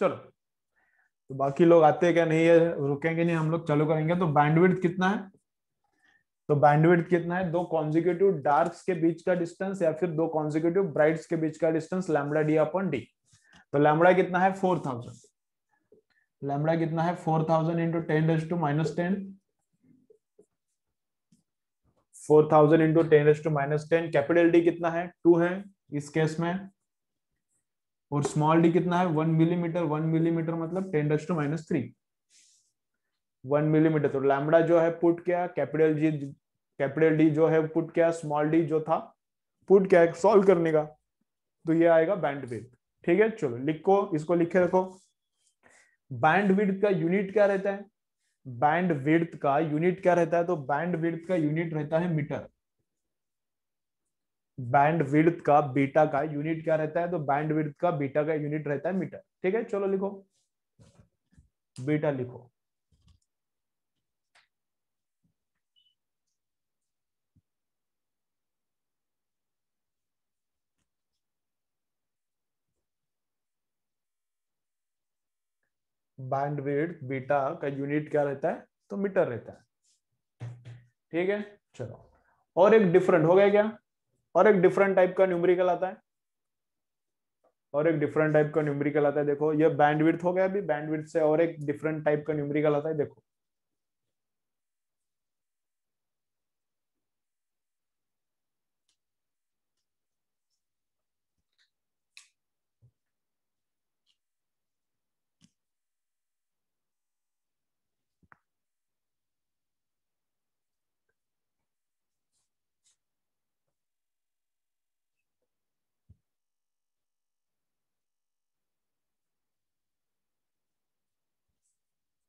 चलो तो बाकी लोग आते क्या नहीं है रुकेंगे नहीं हम लोग चालू करेंगे तो बैंडविड कितना है तो बैंडविड कितना है दो कॉन्जिक्यूटिव डार्क्स के बीच का डिस्टेंस या फिर दो कॉन्जिक्यूटिव ब्राइट्स के बीच का distance lambda D upon D तो लैमडा कितना है फोर थाउजेंड लैमडा कितना है four thousand into ten raise to minus ten four thousand into ten raise to minus ten capital D कितना है टू है इस केस में और स्मॉल डी कितना है वन मिलीमीटर वन मिलीमीटर मतलब ten dust to minus three one millimetre तो लैमडा जो है पुट क्या कैपिटल जी कैपिटल डी जो है पुट क्या स्मॉल डी जो था पुट क्या सॉल्व करने का तो ये आएगा बैंडविड्थ ठीक है चलो लिखो इसको लिखे रखो बैंडविड्थ का यूनिट क्या रहता है बैंड विड्थ का यूनिट क्या रहता है तो बैंड विड्थ का यूनिट रहता है मीटर बैंड विड्थ का बीटा का यूनिट क्या रहता है तो बैंड विड्थ का बीटा का यूनिट रहता है मीटर ठीक है चलो लिखो बीटा लिखो बैंडविड्थ बीटा का यूनिट क्या रहता है तो मीटर रहता है ठीक है चलो और एक डिफरेंट हो गया क्या और एक डिफरेंट टाइप का न्यूमरिकल आता है और एक डिफरेंट टाइप का न्यूमरिकल आता है देखो ये बैंडविड्थ हो गया अभी बैंडविड्थ से और एक डिफरेंट टाइप का न्यूमरिकल आता है देखो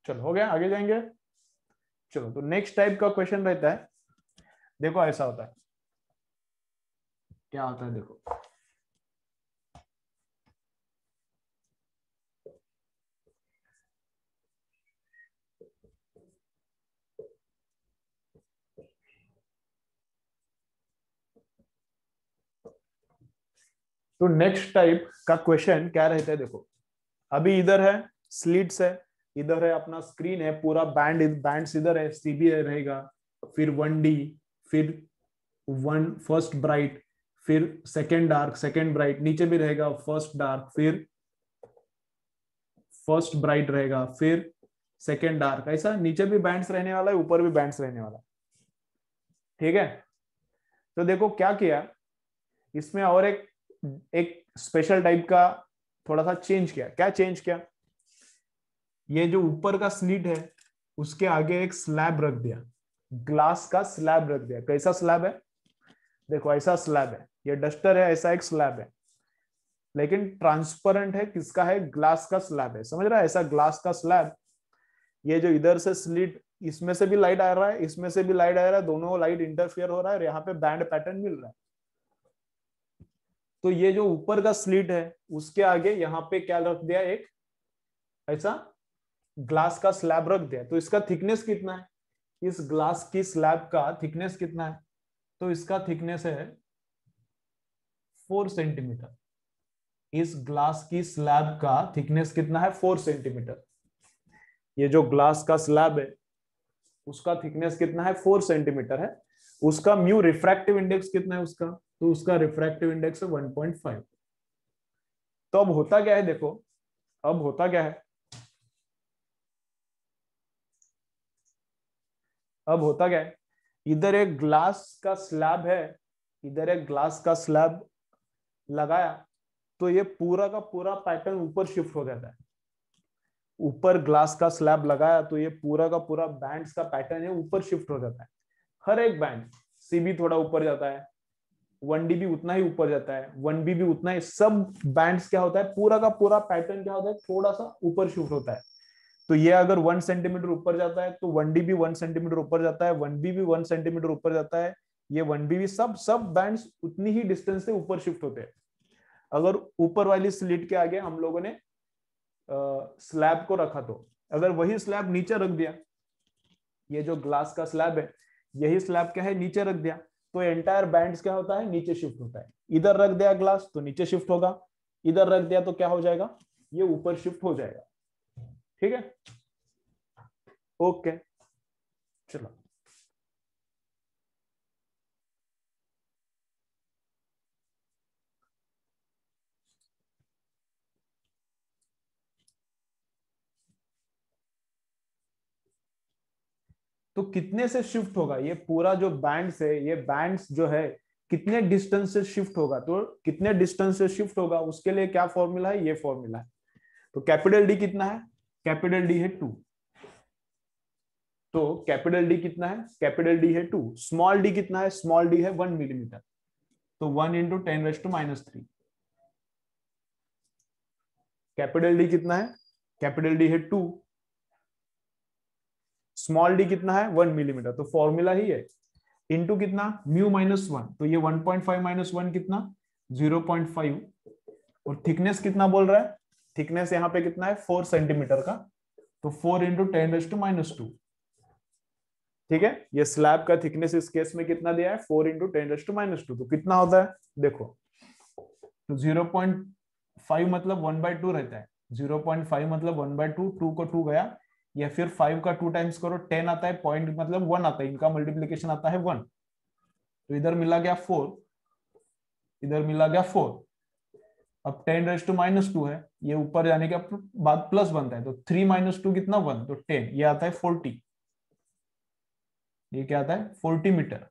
चलो हो गया आगे जाएंगे चलो तो नेक्स्ट टाइप का क्वेश्चन रहता है देखो ऐसा होता है क्या होता है देखो तो नेक्स्ट टाइप का क्वेश्चन क्या रहता है देखो अभी इधर है स्लीट्स है इधर है अपना स्क्रीन है पूरा बैंड बैंड इधर है सीबी रहेगा फिर वन डी फिर वन फर्स्ट ब्राइट फिर सेकेंड डार्क सेकेंड ब्राइट नीचे भी रहेगा फर्स्ट डार्क फिर फर्स्ट ब्राइट रहेगा फिर सेकेंड डार्क ऐसा नीचे भी बैंड्स रहने वाला है ऊपर भी बैंड्स रहने वाला है ठीक है तो देखो क्या किया इसमें और एक एक स्पेशल टाइप का थोड़ा सा चेंज किया क्या चेंज किया ये जो ऊपर का स्लिट है उसके आगे एक स्लैब रख दिया ग्लास का स्लैब रख दिया कैसा स्लैब है देखो ऐसा स्लैब है ये डस्टर है ऐसा एक स्लैब है लेकिन ट्रांसपेरेंट है किसका है ग्लास का स्लैब है समझ रहा है ऐसा ग्लास का स्लैब ये जो इधर से स्लिट इसमें से भी लाइट आ रहा है इसमें से भी लाइट आ रहा है दोनों लाइट इंटरफियर हो रहा है यहाँ पे बैंड पैटर्न मिल रहा है तो ये जो ऊपर का स्लिट है उसके आगे यहाँ पे क्या रख दिया एक ऐसा ग्लास का स्लैब रख दिया तो इसका थिकनेस कितना है इस ग्लास की स्लैब का थिकनेस कितना है तो इसका थिकनेस है फोर सेंटीमीटर इस ग्लास की स्लैब का थिकनेस कितना है फोर सेंटीमीटर ये जो ग्लास का स्लैब है उसका थिकनेस कितना है फोर सेंटीमीटर है उसका म्यू रिफ्रैक्टिव इंडेक्स कितना है उसका तो उसका रिफ्रैक्टिव इंडेक्स है 1.5 तो अब होता क्या है देखो अब होता क्या है अब होता क्या है इधर एक ग्लास का स्लैब है इधर एक ग्लास का स्लैब लगाया तो ये पूरा का पूरा पैटर्न ऊपर शिफ्ट हो जाता है ऊपर ग्लास का स्लैब लगाया तो ये पूरा का पूरा बैंड्स का पैटर्न है ऊपर शिफ्ट हो जाता है हर एक बैंड सी भी थोड़ा ऊपर जाता है वन डी भी उतना ही ऊपर जाता है वन बी भी उतना ही सब बैंड्स क्या होता है पूरा का पूरा पैटर्न क्या होता है थोड़ा सा ऊपर शिफ्ट होता है तो ये अगर वन सेंटीमीटर ऊपर जाता है तो वन डी भी वन सेंटीमीटर ऊपर जाता है वन बी भी वन सेंटीमीटर ऊपर जाता है ये वन बी भी सब सब बैंड उतनी ही डिस्टेंस से ऊपर शिफ्ट होते हैं अगर ऊपर वाली स्लिट के आगे हम लोगों ने स्लैब को रखा तो अगर वही स्लैब नीचे रख दिया ये जो ग्लास का स्लैब है यही स्लैब क्या है नीचे रख दिया तो एंटायर बैंड क्या होता है नीचे शिफ्ट होता है इधर रख दिया ग्लास तो नीचे शिफ्ट होगा इधर रख दिया तो क्या हो जाएगा ये ऊपर शिफ्ट हो जाएगा ठीक है ओके चलो तो कितने से शिफ्ट होगा ये पूरा जो बैंड है ये बैंड जो है कितने डिस्टेंस से शिफ्ट होगा तो कितने डिस्टेंस से शिफ्ट होगा उसके लिए क्या फॉर्मूला है ये फॉर्मूला है तो कैपिटल डी कितना है कैपिटल डी है टू तो कैपिटल डी कितना है कैपिटल डी है टू स्मॉल डी कितना है स्मॉल डी है वन मिलीमीटर तो one into ten raise to minus three capital D कितना है कैपिटल डी है टू स्मॉल डी कितना है वन मिलीमीटर तो फॉर्मूला ही है इंटू कितना म्यू माइनस वन तो ये one point five minus one कितना जीरो पॉइंट फाइव और थिकनेस कितना बोल रहा है थिकनेस यहाँ पे कितना है फोर सेंटीमीटर का तो four into ten raise to minus two ठीक है ये स्लैब का थिकनेस इस केस में कितना दिया है four into ten raise to minus two तो कितना होता है देखो तो जीरो पॉइंट फाइव मतलब वन बाय टू रहता है जीरो पॉइंट फाइव मतलब वन बाय टू टू को टू गया या फिर फाइव का टू टाइम्स करो टेन आता है पॉइंट मतलब वन आता है इनका मल्टीप्लीकेशन आता है वन तो इधर मिला गया फोर इधर मिला गया फोर अब ten raise to minus two है ये ऊपर जाने के बाद प्लस बनता है तो थ्री माइनस टू कितना वन तो टेन ये आता है फोर्टी ये क्या आता है फोर्टी मीटर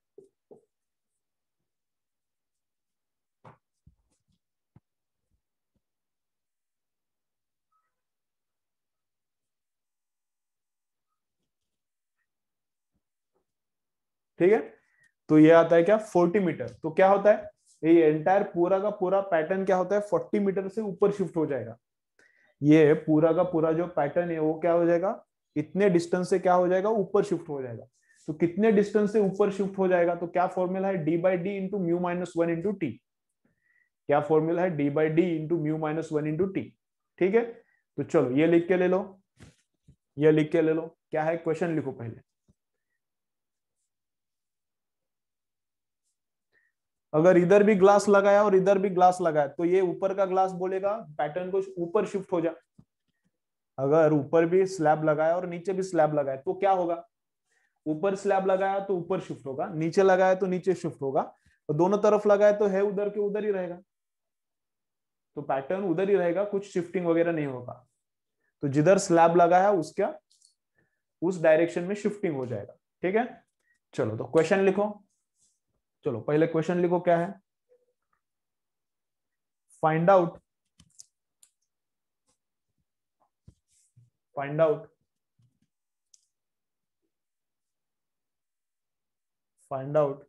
ठीक है तो ये आता है क्या फोर्टी मीटर तो क्या होता है ये एंटायर पूरा का पूरा पैटर्न क्या होता है फोर्टी मीटर से ऊपर शिफ्ट हो जाएगा ये पूरा का पूरा जो पैटर्न है वो क्या हो जाएगा इतने डिस्टेंस से क्या हो जाएगा ऊपर शिफ्ट हो जाएगा तो कितने डिस्टेंस से ऊपर शिफ्ट हो जाएगा तो क्या फॉर्मूला है D by D into mu minus one into T क्या फॉर्मूला है D by D into mu minus one into T ठीक है तो चलो ये लिख के ले लो ये लिख के ले लो क्या है क्वेश्चन लिखो पहले अगर इधर भी ग्लास लगाया और इधर भी ग्लास लगाया तो ये ऊपर का ग्लास बोलेगा पैटर्न को ऊपर शिफ्ट हो जा अगर ऊपर भी स्लैब लगाया और नीचे भी स्लैब लगाया तो क्या होगा ऊपर स्लैब लगाया तो ऊपर शिफ्ट होगा नीचे लगाया तो नीचे शिफ्ट होगा और तो दोनों तरफ लगाया तो है उधर के उधर ही रहेगा तो पैटर्न उधर ही रहेगा कुछ शिफ्टिंग वगैरह नहीं होगा तो जिधर स्लैब लगाया उसका उस डायरेक्शन में शिफ्टिंग हो जाएगा ठीक है चलो तो क्वेश्चन लिखो चलो पहले क्वेश्चन लिखो क्या है find out find out find out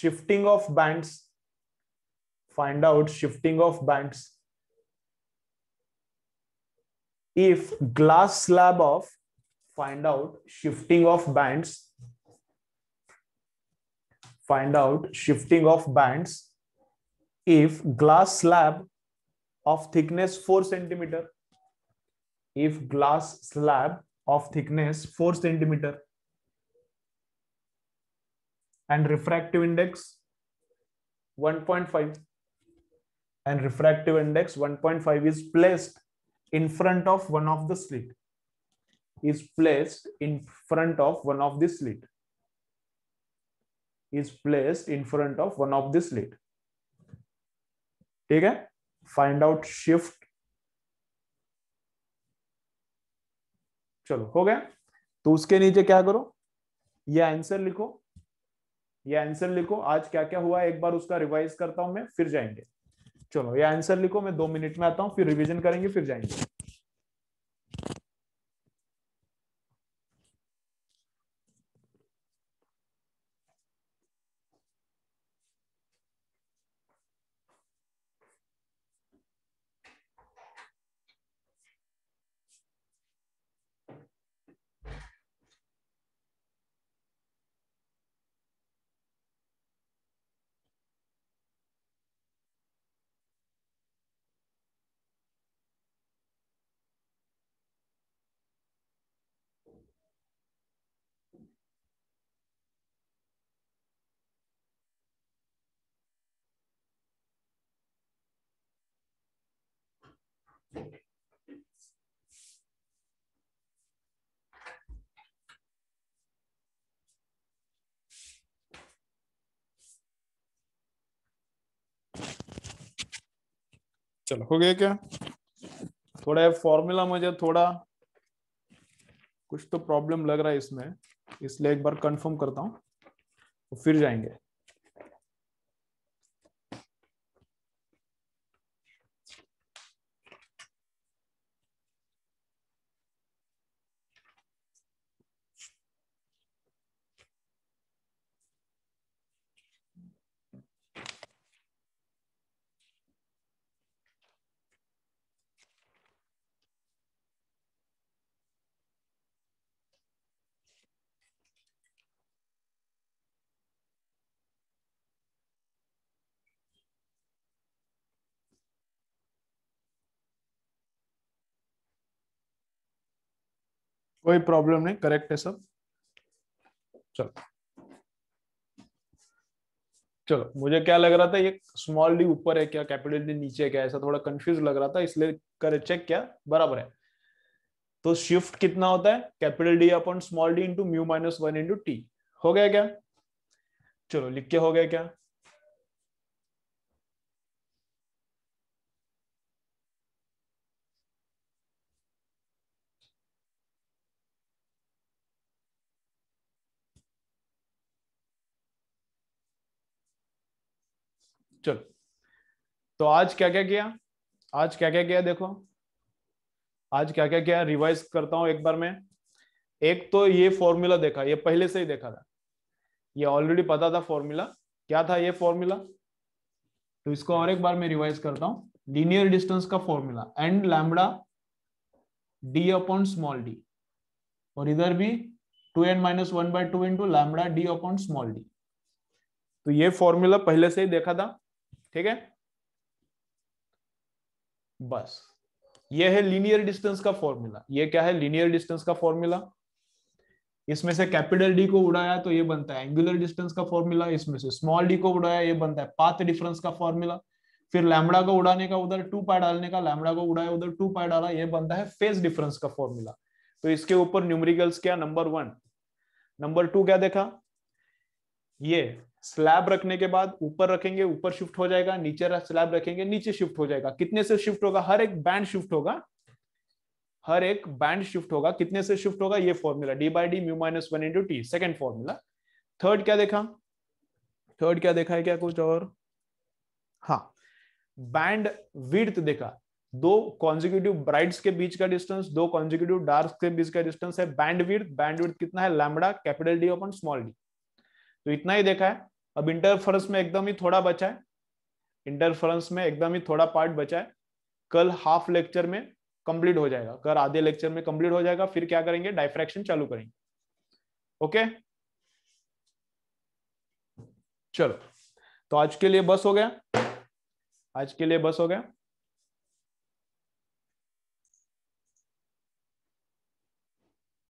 shifting of bands find out shifting of bands if glass slab of find out shifting of bands find out shifting of bands if glass slab of thickness 4 centimeter if glass slab of thickness 4 centimeter and refractive index 1.5 and refractive index 1.5 is placed in front of one of the slit is placed in front of one of the slit is placed in front of one of this lid ठीक है find out shift चलो हो गया तो उसके नीचे क्या करो ये आंसर लिखो ये आंसर लिखो आज क्या क्या हुआ एक बार उसका रिवाइज करता हूं मैं फिर जाएंगे चलो ये आंसर लिखो मैं दो मिनट में आता हूं फिर रिवीजन करेंगे फिर जाएंगे चलो हो गया क्या थोड़ा फॉर्मूला मुझे थोड़ा कुछ तो प्रॉब्लम लग रहा है इसमें इसलिए एक बार कंफर्म करता हूं तो फिर जाएंगे कोई प्रॉब्लम नहीं करेक्ट है सब चलो चलो मुझे क्या लग रहा था ये स्मॉल डी ऊपर है क्या कैपिटल डी नीचे क्या ऐसा थोड़ा कंफ्यूज लग रहा था इसलिए कर चेक क्या बराबर है तो शिफ्ट कितना होता है capital D upon small D into mu minus one into T हो गया क्या चलो लिख के हो गया क्या चलो तो आज क्या क्या किया आज क्या क्या किया देखो आज क्या क्या किया रिवाइज करता हूं एक बार में एक तो ये फॉर्मूला देखा ये पहले से ही देखा था ये ऑलरेडी पता था फॉर्मूला क्या था ये फॉर्मूला तो इसको और एक बार मैं रिवाइज करता हूं लीनियर डिस्टेंस का formula and lambda D upon small D और इधर भी two N minus one by two into lambda D upon small D तो ये फॉर्मूला पहले से ही देखा था ठीक है बस ये है लीनियर डिस्टेंस का फॉर्मूला ये क्या है लीनियर डिस्टेंस का फॉर्मूला इसमें से कैपिटल डी को उड़ाया तो ये बनता है एंगुलर डिस्टेंस का फॉर्मूला इसमें से स्मॉल डी को उड़ाया ये बनता है पाथ डिफरेंस का फॉर्मूला फिर लैमड़ा को उड़ाने का उधर टू पाई डालने का लैमड़ा को उड़ाया उधर टू पाई डाला ये बनता है फेस डिफरेंस का फॉर्मूला तो इसके ऊपर न्यूमरिकल्स क्या नंबर वन नंबर टू क्या देखा ये स्लैब रखने के बाद ऊपर रखेंगे ऊपर शिफ्ट हो जाएगा नीचे स्लैब रखेंगे नीचे शिफ्ट हो जाएगा कितने से शिफ्ट होगा हर एक बैंड शिफ्ट होगा हर एक बैंड शिफ्ट होगा कितने से शिफ्ट होगा ये formula d by d mu minus one into t second formula third क्या देखा थर्ड क्या देखा है क्या कुछ और हाँ बैंड विड्थ देखा दो कॉन्जिक्यूटिव ब्राइट्स के बीच का डिस्टेंस दो कॉन्जिक्यूटिव डार्क के बीच का डिस्टेंस है बैंड विड्थ बैंड विड्थ कितना है लैमडा कैपिटल डी अपन स्मॉल डी तो इतना ही देखा है अब इंटरफरेंस में एकदम ही थोड़ा बचा है इंटरफरेंस में एकदम ही थोड़ा पार्ट बचा है कल हाफ लेक्चर में कंप्लीट हो जाएगा कल आधे लेक्चर में कंप्लीट हो जाएगा फिर क्या करेंगे डायफ्रैक्शन चालू करेंगे ओके चलो तो आज के लिए बस हो गया आज के लिए बस हो गया